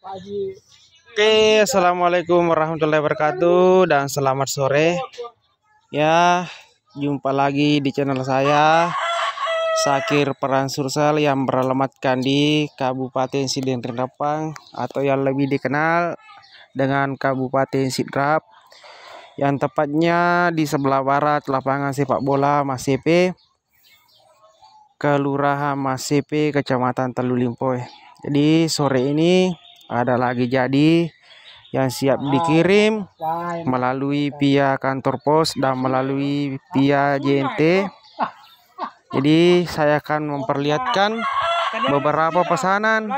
Oke, assalamualaikum warahmatullahi wabarakatuh dan selamat sore. Ya, jumpa lagi di channel saya Sakir Peran Sursel yang beralamatkan di Kabupaten Sidin Rendapang atau yang lebih dikenal dengan Kabupaten Sidrap yang tepatnya di sebelah barat lapangan sepak bola Mas CP Kelurahan Mas CP Kecamatan Telulimpoy. Jadi sore ini ada lagi jadi yang siap ah, dikirim melalui via kantor pos dan melalui via JNT. Jadi saya akan memperlihatkan beberapa pesanan.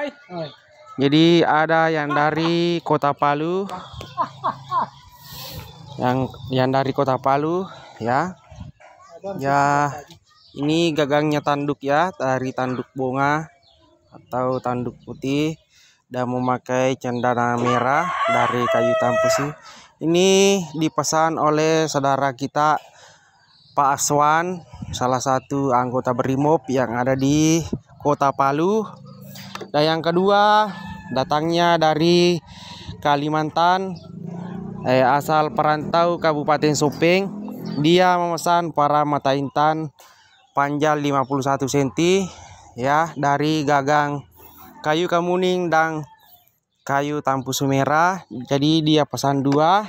Jadi ada yang dari Kota Palu. Yang yang dari Kota Palu ya. Ya ini gagangnya tanduk ya dari tanduk bunga atau tanduk putih dan memakai cendana merah dari kayu tampusi ini dipesan oleh saudara kita Pak Aswan salah satu anggota berimob yang ada di kota Palu dan yang kedua datangnya dari Kalimantan eh, asal perantau Kabupaten Suping. dia memesan para mata intan panjang 51 cm ya dari gagang kayu kamuning dan kayu tampu sumera jadi dia pesan dua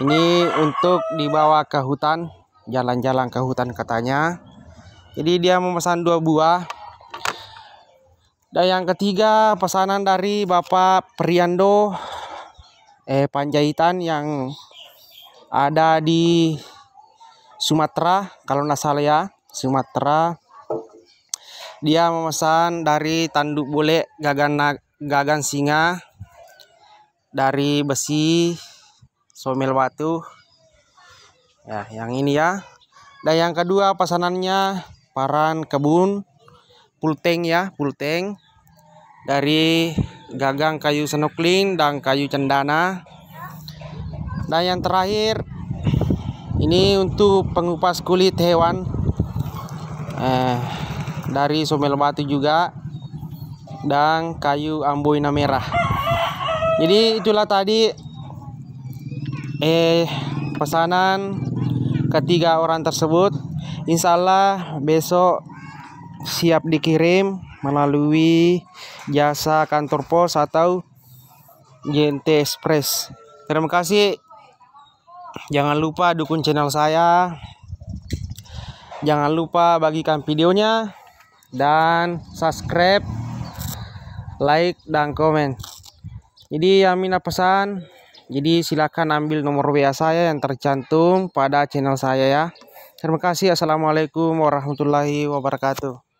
ini untuk dibawa ke hutan jalan-jalan ke hutan katanya jadi dia memesan dua buah dan yang ketiga pesanan dari Bapak Priando eh Panjaitan yang ada di Sumatera kalau nggak salah ya Sumatera dia memesan dari tanduk bule gagan gagan singa dari besi somil batu ya yang ini ya dan yang kedua pesanannya paran kebun pulteng ya pulteng dari gagang kayu senokling dan kayu cendana dan yang terakhir ini untuk pengupas kulit hewan eh, dari Somelmati juga dan kayu amboina merah. Jadi itulah tadi eh pesanan ketiga orang tersebut. Insya Allah besok siap dikirim melalui jasa kantor pos atau JNT Express. Terima kasih. Jangan lupa dukung channel saya. Jangan lupa bagikan videonya dan subscribe like dan komen jadi Amina pesan jadi silahkan ambil nomor WA saya yang tercantum pada channel saya ya terima kasih assalamualaikum warahmatullahi wabarakatuh